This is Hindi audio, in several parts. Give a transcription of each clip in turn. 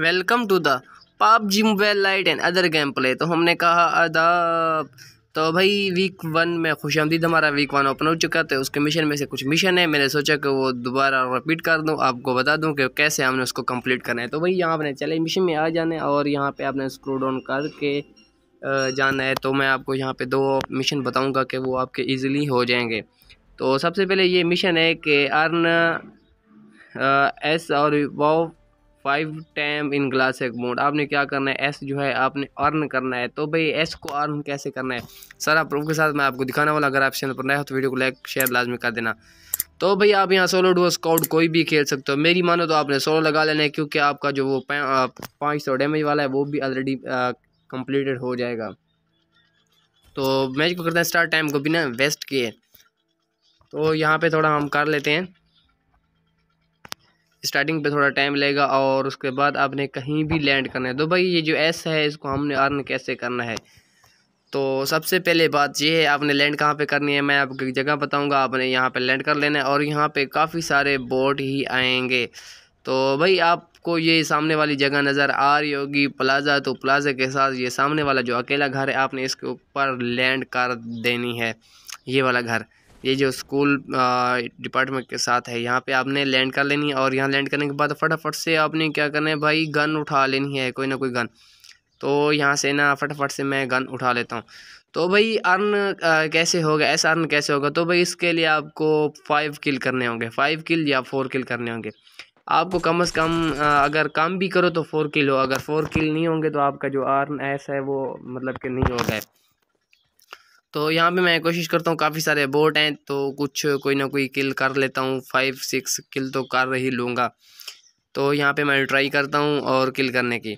welcome to the gym mobile light and other game play तो हमने कहा अदाब तो भाई वीक वन में खुश आमदीद हमारा वीक वन ओपन हो चुका था तो उसके मिशन में से कुछ मिशन है मैंने सोचा कि वो दोबारा रिपीट कर दूँ आपको बता दूँ कि कैसे हमने उसको कंप्लीट करना है तो भाई यहाँ आपने चले मिशन में आ जाने और यहाँ पे आपने स्क्रू डाउन करके जाना है तो मैं आपको यहाँ पे दो मिशन बताऊँगा कि वो आपके ईजिली हो जाएंगे तो सबसे पहले ये मिशन है कि अर्न एस और वो फाइव टाइम इन ग्लास एक मोड आपने क्या करना है एस जो है आपने अर्न करना है तो भाई एस को अर्न कैसे करना है सारा प्रूफ के साथ मैं आपको दिखाने वाला अगर आप चैनल पर नए हो तो वीडियो को लाइक शेयर लाजमी कर देना तो भाई आप यहाँ सोलो डो स्काउट कोई भी खेल सकते हो मेरी मानो तो आपने सोलो लगा लेना है क्योंकि आपका जो वो पाँच सौ डैमेज वाला है वो भी ऑलरेडी कंप्लीटेड हो जाएगा तो मैच को करते हैं स्टार्ट टाइम को बिना वेस्ट किए तो यहाँ पे थोड़ा हम कर लेते हैं स्टार्टिंग पे थोड़ा टाइम लेगा और उसके बाद आपने कहीं भी लैंड करना है तो भाई ये जो एस है इसको हमने अर्न कैसे करना है तो सबसे पहले बात ये है आपने लैंड कहाँ पे करनी है मैं आपको जगह बताऊँगा आपने यहाँ पे लैंड कर लेना है और यहाँ पे काफ़ी सारे बोट ही आएंगे तो भाई आपको ये सामने वाली जगह नज़र आ रही होगी प्लाजा तो प्लाजा के साथ ये सामने वाला जो अकेला घर है आपने इसके ऊपर लैंड कर देनी है ये वाला घर ये जो स्कूल डिपार्टमेंट के साथ है यहाँ पे आपने लैंड कर लेनी है और यहाँ लैंड करने के बाद फटाफट से आपने क्या करना है भाई गन उठा लेनी है कोई ना कोई गन तो यहाँ से ना फटाफट से मैं गन उठा लेता हूँ तो भाई अर्न कैसे होगा ऐसा अर्न कैसे होगा तो भाई इसके लिए आपको फाइव किल करने होंगे फाइव किल या फोर किल करने होंगे आपको कम से कम अगर काम भी करो तो फोर किल हो अगर फोर किल नहीं होंगे तो आपका जो अर्न ऐसा है वो मतलब कि नहीं होगा तो यहाँ पे मैं कोशिश करता हूँ काफ़ी सारे बोट हैं तो कुछ कोई ना कोई किल कर लेता हूँ फाइव सिक्स किल तो कर ही लूँगा तो यहाँ पे मैं ट्राई करता हूँ और किल करने की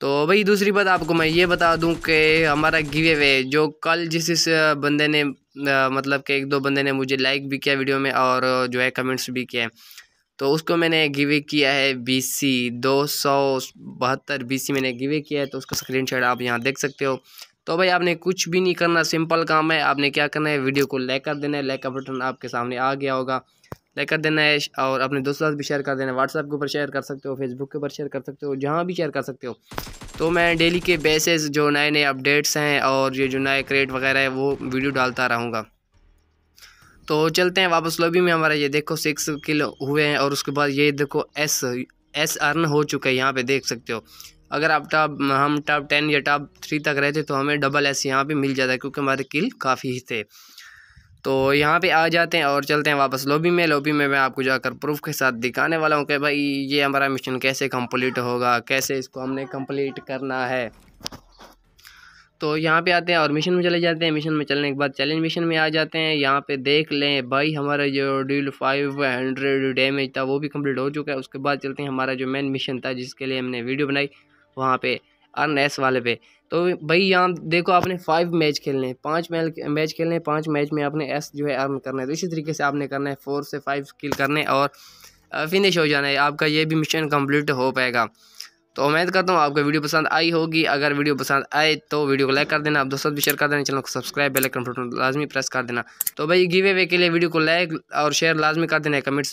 तो भाई दूसरी बात आपको मैं ये बता दूँ कि हमारा गिवे वे जो कल जिस इस बंदे ने मतलब कि एक दो बंदे ने मुझे लाइक भी किया वीडियो में और जो है कमेंट्स भी किया है तो उसको मैंने गिवे किया है बी सी दो सौ बहत्तर बी सी मैंने गिवे किया है तो उसका स्क्रीन शॉट आप यहाँ देख सकते हो तो भाई आपने कुछ भी नहीं करना सिंपल काम है आपने क्या करना है वीडियो को लाइक कर देना है लाइक का बटन आपके सामने आ गया होगा लाइक कर देना है और अपने दोस्तों साथ भी शेयर कर देना है व्हाट्सएप के ऊपर शेयर कर सकते हो फेसबुक के ऊपर शेयर कर सकते हो जहाँ भी शेयर कर सकते हो तो मैं डेली के बेसिस जो नए नए अपडेट्स हैं और ये जो नए क्रेट वगैरह है वो वीडियो डालता रहूँगा तो चलते हैं वापस लॉबी में हमारा ये देखो सिक्स किल हुए हैं और उसके बाद ये देखो एस एस अर्न हो चुके हैं यहाँ पे देख सकते हो अगर आप टॉप हम टॉप टेन या टॉप थ्री तक रहते तो हमें डबल एस यहाँ पे मिल जाता है क्योंकि हमारे किल काफ़ी ही थे तो यहाँ पे आ जाते हैं और चलते हैं वापस लॉबी में लॉबी में मैं आपको जाकर प्रूफ के साथ दिखाने वाला हूँ कि भाई ये हमारा मिशन कैसे कम्प्लीट होगा कैसे इसको हमने कम्प्लीट करना है तो यहाँ पे आते हैं और मिशन में चले जाते हैं मिशन में चलने के बाद चैलेंज मिशन में आ जाते हैं यहाँ पे देख लें भाई हमारा जो डील फाइव हंड्रेड डैमेज था वो भी कंप्लीट हो चुका है उसके बाद चलते हैं हमारा जो मेन मिशन था जिसके लिए हमने वीडियो बनाई वहाँ पे अर्न एस वाले पे तो भाई यहाँ देखो आपने फाइव मैच खेलने पाँच मैच खेलने पाँच मैच में आपने एस जो है अर्न करना है तो इसी तरीके से आपने करना है फोर से फाइव किल करने और फिनिश हो जाना है आपका ये भी मिशन कम्प्लीट हो पाएगा तो उम्मीद करता हूँ आपको वीडियो पसंद आई होगी अगर वीडियो पसंद आए तो वीडियो को लाइक कर देना आप दोस्तों भी शेयर कर देना चैनल को सब्सक्राइब बेल आइकन बटन लाजमी प्रेस कर देना तो भाई गिवे वे के लिए वीडियो को लाइक और शेयर लाजमी कर देना कमेंट्स